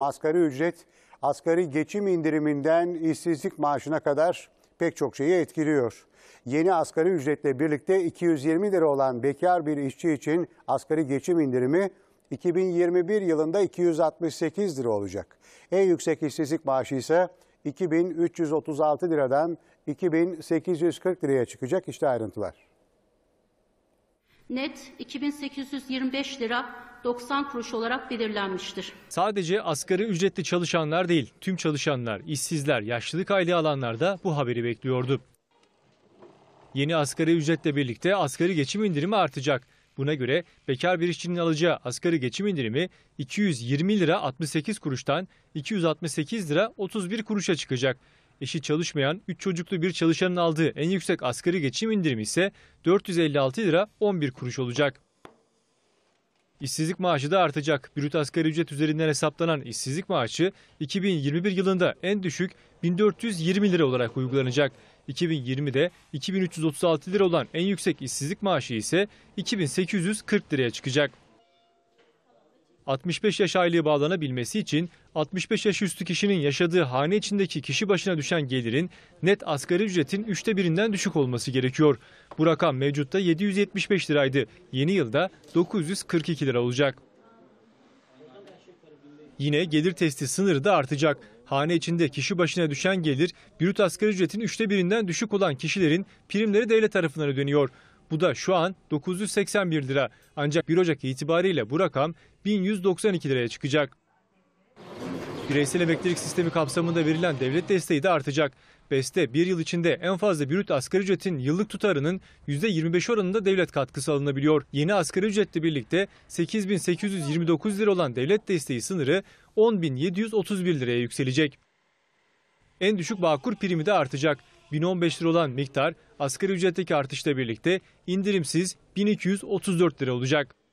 Asgari ücret, asgari geçim indiriminden işsizlik maaşına kadar pek çok şeyi etkiliyor. Yeni asgari ücretle birlikte 220 lira olan bekar bir işçi için asgari geçim indirimi 2021 yılında 268 lira olacak. En yüksek işsizlik maaşı ise 2336 liradan 2840 liraya çıkacak. İşte ayrıntılar. Net 2825 lira 90 kuruş olarak belirlenmiştir. Sadece asgari ücretli çalışanlar değil, tüm çalışanlar, işsizler, yaşlılık aylığı alanlar da bu haberi bekliyordu. Yeni asgari ücretle birlikte asgari geçim indirimi artacak. Buna göre bekar bir işçinin alacağı asgari geçim indirimi 220 lira 68 kuruştan 268 lira 31 kuruşa çıkacak. Eşi çalışmayan 3 çocuklu bir çalışanın aldığı en yüksek asgari geçim indirimi ise 456 lira 11 kuruş olacak. İşsizlik maaşı da artacak. Brüt asgari ücret üzerinden hesaplanan işsizlik maaşı 2021 yılında en düşük 1420 lira olarak uygulanacak. 2020'de 2336 lira olan en yüksek işsizlik maaşı ise 2840 liraya çıkacak. 65 yaş aylığı bağlanabilmesi için 65 yaş üstü kişinin yaşadığı hane içindeki kişi başına düşen gelirin net asgari ücretin üçte birinden düşük olması gerekiyor. Bu rakam mevcutta 775 liraydı. Yeni yılda 942 lira olacak. Yine gelir testi sınırı da artacak. Hane içinde kişi başına düşen gelir, brüt asgari ücretin üçte birinden düşük olan kişilerin primleri devlet tarafından ödeniyor. Bu da şu an 981 lira. Ancak 1 Ocak itibariyle bu rakam 1192 liraya çıkacak. Bireysel emeklilik sistemi kapsamında verilen devlet desteği de artacak. BES'te bir yıl içinde en fazla bürüt asgari ücretin yıllık tutarının %25 oranında devlet katkısı alınabiliyor. Yeni asgari ücretle birlikte 8.829 lira olan devlet desteği sınırı 10.731 liraya yükselecek. En düşük bağkur primi de artacak. 1015 lira olan miktar asgari ücretteki artışla birlikte indirimsiz 1234 lira olacak.